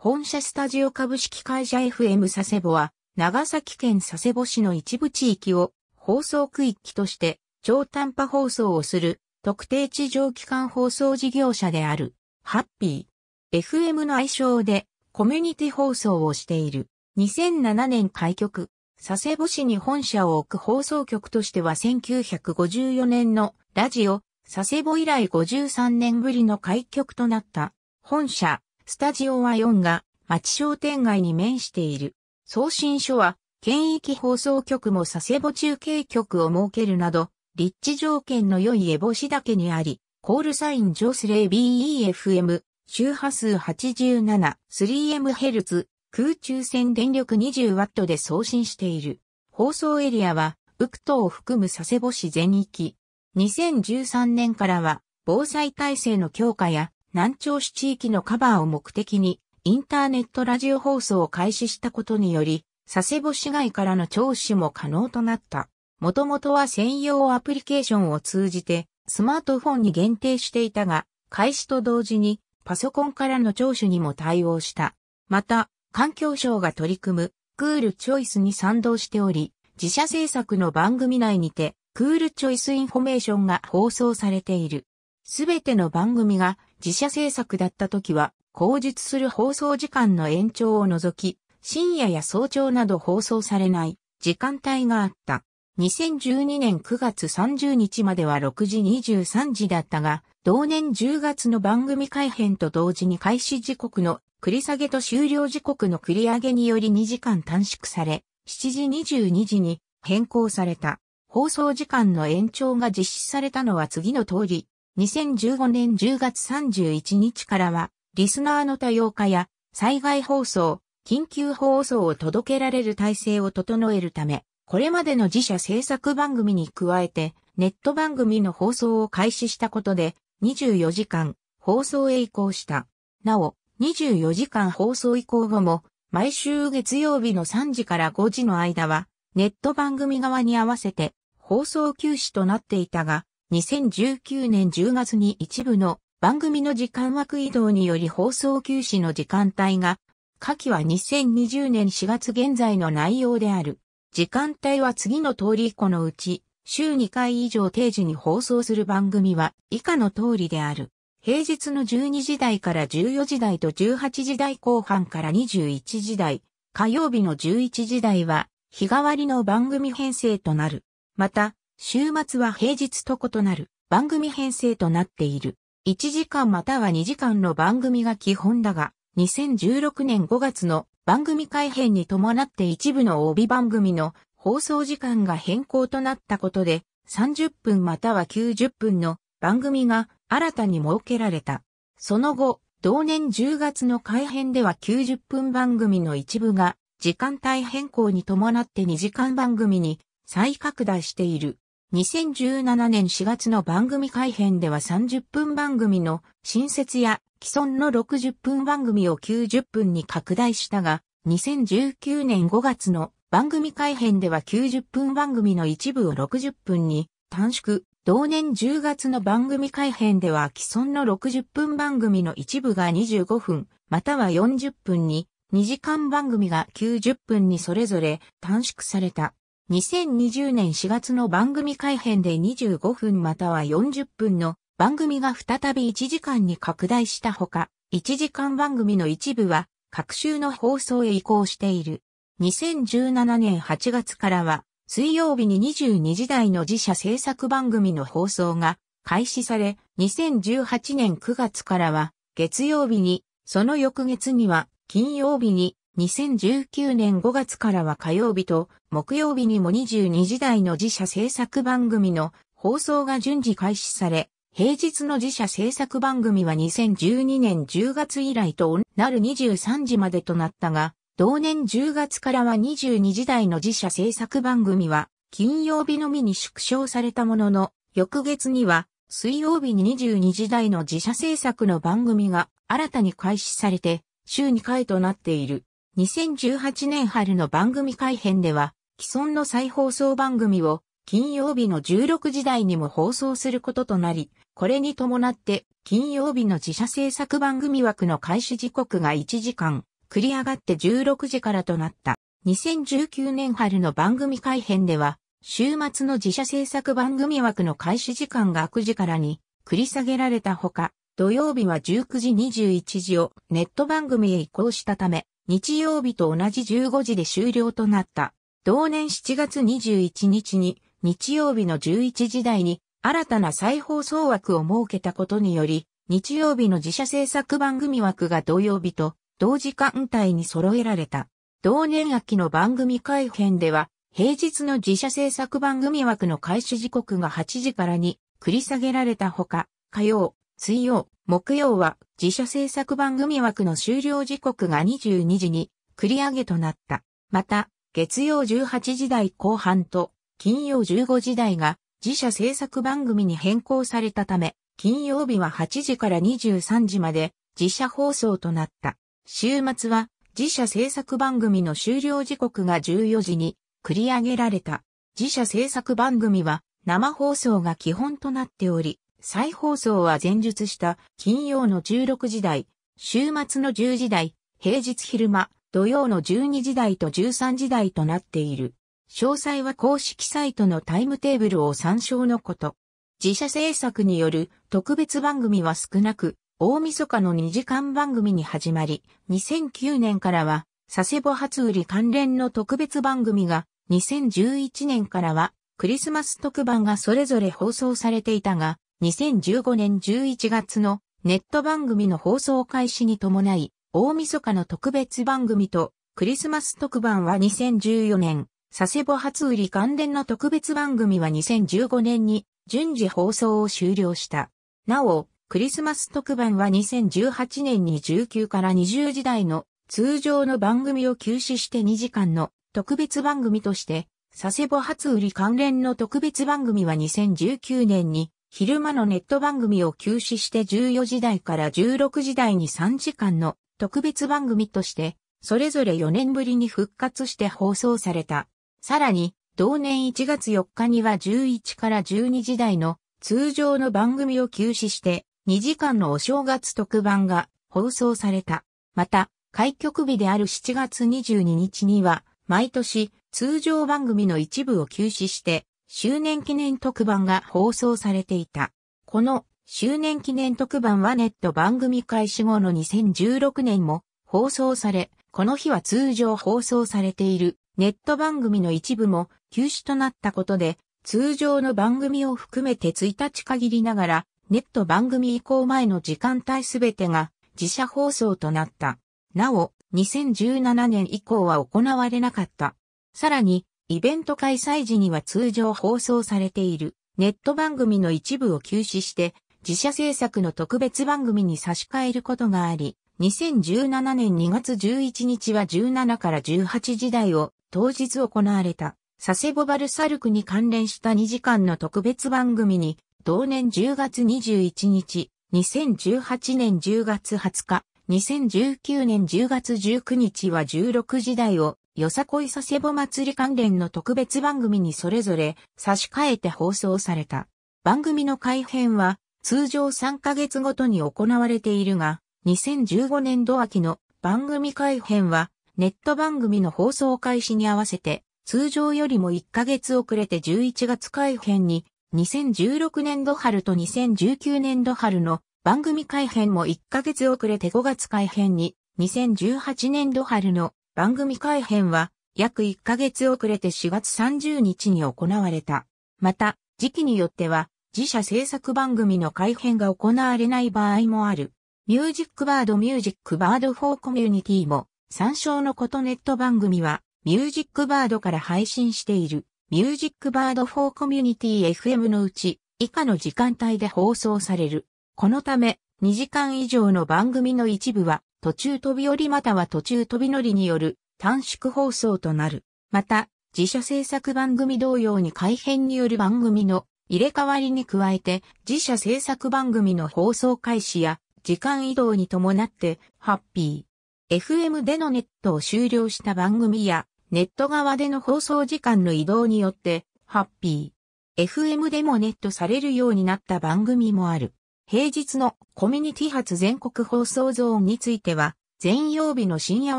本社スタジオ株式会社 FM 佐世保は、長崎県佐世保市の一部地域を放送区域として超短波放送をする特定地上機関放送事業者であるハッピー FM の愛称でコミュニティ放送をしている2007年開局佐世保市に本社を置く放送局としては1954年のラジオ佐世保以来53年ぶりの開局となった本社スタジオは4が町商店街に面している。送信所は、県域放送局も佐世保中継局を設けるなど、立地条件の良い烏帽子けにあり、コールサイン上スレイ BEFM、周波数 87.3MHz、空中線電力 20W で送信している。放送エリアは、ウクトを含む佐世保市全域。2013年からは、防災体制の強化や、南朝市地域のカバーを目的に、インターネットラジオ放送を開始したことにより、佐世保市外からの聴取も可能となった。もともとは専用アプリケーションを通じて、スマートフォンに限定していたが、開始と同時に、パソコンからの聴取にも対応した。また、環境省が取り組む、クールチョイスに賛同しており、自社制作の番組内にて、クールチョイスインフォメーションが放送されている。すべての番組が自社制作だった時は、後述する放送時間の延長を除き、深夜や早朝など放送されない時間帯があった。2012年9月30日までは6時23時だったが、同年10月の番組改編と同時に開始時刻の繰り下げと終了時刻の繰り上げにより2時間短縮され、7時22時に変更された。放送時間の延長が実施されたのは次の通り、2015年10月31日からは、リスナーの多様化や、災害放送、緊急放送を届けられる体制を整えるため、これまでの自社制作番組に加えて、ネット番組の放送を開始したことで、24時間放送へ移行した。なお、24時間放送移行後も、毎週月曜日の3時から5時の間は、ネット番組側に合わせて放送休止となっていたが、2019年10月に一部の番組の時間枠移動により放送休止の時間帯が、下記は2020年4月現在の内容である。時間帯は次の通り以降のうち、週2回以上定時に放送する番組は以下の通りである。平日の12時台から14時台と18時台後半から21時台、火曜日の11時台は日替わりの番組編成となる。また、週末は平日と異なる番組編成となっている。1時間または2時間の番組が基本だが、2016年5月の番組改編に伴って一部の帯番組の放送時間が変更となったことで、30分または90分の番組が新たに設けられた。その後、同年10月の改編では90分番組の一部が時間帯変更に伴って2時間番組に再拡大している。2017年4月の番組改編では30分番組の新設や既存の60分番組を90分に拡大したが、2019年5月の番組改編では90分番組の一部を60分に短縮、同年10月の番組改編では既存の60分番組の一部が25分、または40分に、2時間番組が90分にそれぞれ短縮された。2020年4月の番組改編で25分または40分の番組が再び1時間に拡大したほか、1時間番組の一部は各週の放送へ移行している。2017年8月からは水曜日に22時台の自社制作番組の放送が開始され、2018年9月からは月曜日に、その翌月には金曜日に2019年5月からは火曜日と木曜日にも22時台の自社制作番組の放送が順次開始され、平日の自社制作番組は2012年10月以来となる23時までとなったが、同年10月からは22時台の自社制作番組は金曜日のみに縮小されたものの、翌月には水曜日に22時台の自社制作の番組が新たに開始されて週2回となっている。2018年春の番組改編では、既存の再放送番組を金曜日の16時台にも放送することとなり、これに伴って金曜日の自社制作番組枠の開始時刻が1時間、繰り上がって16時からとなった。2019年春の番組改編では、週末の自社制作番組枠の開始時間が9時からに繰り下げられたほか、土曜日は19時21時をネット番組へ移行したため、日曜日と同じ15時で終了となった。同年7月21日に日曜日の11時台に新たな再放送枠を設けたことにより、日曜日の自社制作番組枠が土曜日と同時間帯に揃えられた。同年秋の番組改編では、平日の自社制作番組枠の開始時刻が8時からに繰り下げられたほか、火曜、水曜、木曜は自社制作番組枠の終了時刻が22時に繰り上げとなった。また、月曜18時台後半と金曜15時台が自社制作番組に変更されたため、金曜日は8時から23時まで自社放送となった。週末は自社制作番組の終了時刻が14時に繰り上げられた。自社制作番組は生放送が基本となっており、再放送は前述した金曜の16時台、週末の10時台、平日昼間、土曜の12時台と13時台となっている。詳細は公式サイトのタイムテーブルを参照のこと。自社制作による特別番組は少なく、大晦日の2時間番組に始まり、2009年からは、佐世保初売り関連の特別番組が、2011年からは、クリスマス特番がそれぞれ放送されていたが、2015年11月のネット番組の放送開始に伴い、大晦日の特別番組とクリスマス特番は2014年、佐世保初売り関連の特別番組は2015年に順次放送を終了した。なお、クリスマス特番は2018年に19から20時代の通常の番組を休止して2時間の特別番組として、佐世保初売り関連の特別番組は2019年に昼間のネット番組を休止して14時台から16時台に3時間の特別番組として、それぞれ4年ぶりに復活して放送された。さらに、同年1月4日には11から12時台の通常の番組を休止して、2時間のお正月特番が放送された。また、開局日である7月22日には、毎年通常番組の一部を休止して、周年記念特番が放送されていた。この周年記念特番はネット番組開始後の2016年も放送され、この日は通常放送されているネット番組の一部も休止となったことで、通常の番組を含めて1日限りながら、ネット番組移行前の時間帯すべてが自社放送となった。なお、2017年以降は行われなかった。さらに、イベント開催時には通常放送されているネット番組の一部を休止して自社制作の特別番組に差し替えることがあり、2017年2月11日は17から18時台を当日行われたサセボバルサルクに関連した2時間の特別番組に同年10月21日、2018年10月20日、2019年10月19日は16時台をよさこい佐世保祭り関連の特別番組にそれぞれ差し替えて放送された。番組の改編は通常3ヶ月ごとに行われているが、2015年度秋の番組改編はネット番組の放送開始に合わせて通常よりも1ヶ月遅れて11月改編に2016年度春と2019年度春の番組改編も1ヶ月遅れて5月改編に2018年度春の番組改編は約1ヶ月遅れて4月30日に行われた。また、時期によっては自社制作番組の改編が行われない場合もある。ミュージックバードミュージックバードフォーコミュニティも参照のことネット番組はミュージックバードから配信しているミュージックバードフォーコミュニティ FM のうち以下の時間帯で放送される。このため2時間以上の番組の一部は途中飛び降りまたは途中飛び乗りによる短縮放送となる。また、自社制作番組同様に改編による番組の入れ替わりに加えて、自社制作番組の放送開始や時間移動に伴って、ハッピー。FM でのネットを終了した番組や、ネット側での放送時間の移動によって、ハッピー。FM でもネットされるようになった番組もある。平日のコミュニティ発全国放送ゾーンについては、全曜日の深夜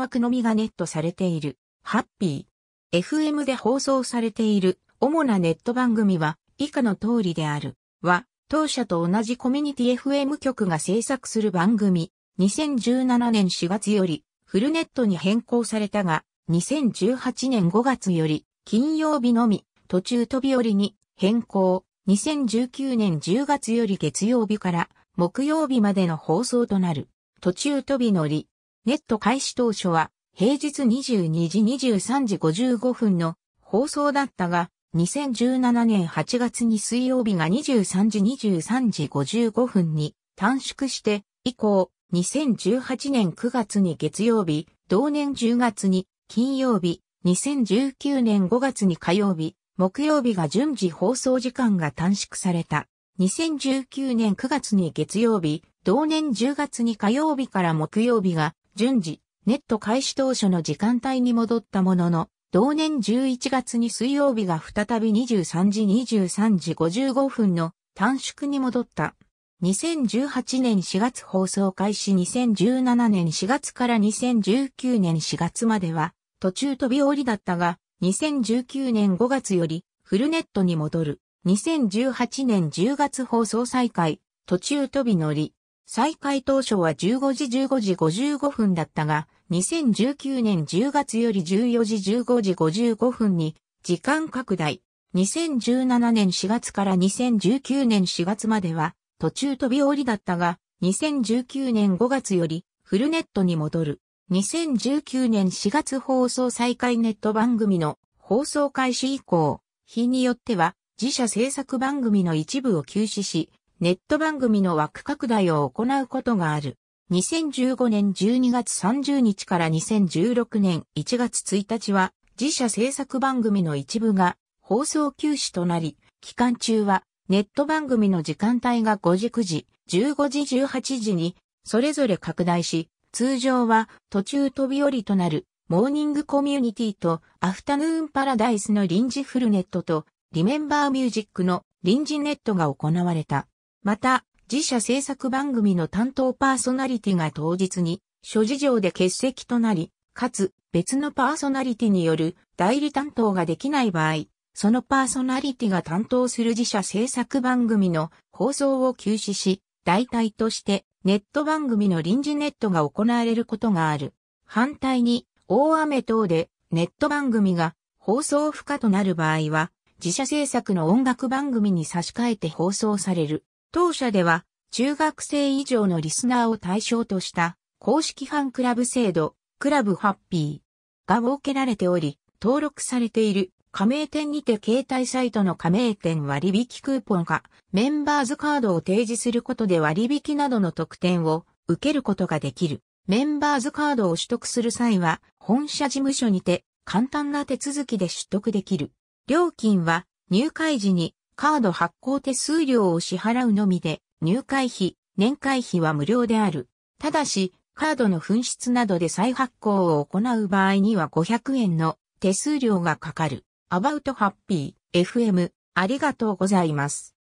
枠のみがネットされている。ハッピー。FM で放送されている主なネット番組は以下の通りである。は、当社と同じコミュニティ FM 局が制作する番組。2017年4月よりフルネットに変更されたが、2018年5月より金曜日のみ途中飛び降りに変更。2019年10月より月曜日から木曜日までの放送となる。途中飛び乗り。ネット開始当初は平日22時23時55分の放送だったが、2017年8月に水曜日が23時23時55分に短縮して以降、2018年9月に月曜日、同年10月に金曜日、2019年5月に火曜日、木曜日が順次放送時間が短縮された。2019年9月に月曜日、同年10月に火曜日から木曜日が順次、ネット開始当初の時間帯に戻ったものの、同年11月に水曜日が再び23時23時55分の短縮に戻った。2018年4月放送開始2017年4月から2019年4月までは途中飛び降りだったが2019年5月よりフルネットに戻る。2018年10月放送再開、途中飛び乗り。再開当初は15時15時55分だったが、2019年10月より14時15時55分に時間拡大。2017年4月から2019年4月までは途中飛び降りだったが、2019年5月よりフルネットに戻る。2019年4月放送再開ネット番組の放送開始以降、日によっては自社制作番組の一部を休止し、ネット番組の枠拡大を行うことがある。2015年12月30日から2016年1月1日は自社制作番組の一部が放送休止となり、期間中はネット番組の時間帯が5時9時、15時18時にそれぞれ拡大し、通常は途中飛び降りとなるモーニングコミュニティとアフタヌーンパラダイスの臨時フルネットとリメンバーミュージックの臨時ネットが行われた。また、自社制作番組の担当パーソナリティが当日に諸事情で欠席となり、かつ別のパーソナリティによる代理担当ができない場合、そのパーソナリティが担当する自社制作番組の放送を休止し、代替としてネット番組の臨時ネットが行われることがある。反対に、大雨等でネット番組が放送不可となる場合は、自社制作の音楽番組に差し替えて放送される。当社では、中学生以上のリスナーを対象とした公式ファンクラブ制度、クラブハッピーが設けられており、登録されている加盟店にて携帯サイトの加盟店割引クーポンか、メンバーズカードを提示することで割引などの特典を受けることができる。メンバーズカードを取得する際は、本社事務所にて簡単な手続きで取得できる。料金は入会時にカード発行手数料を支払うのみで、入会費、年会費は無料である。ただし、カードの紛失などで再発行を行う場合には500円の手数料がかかる。About Happy FM ありがとうございます。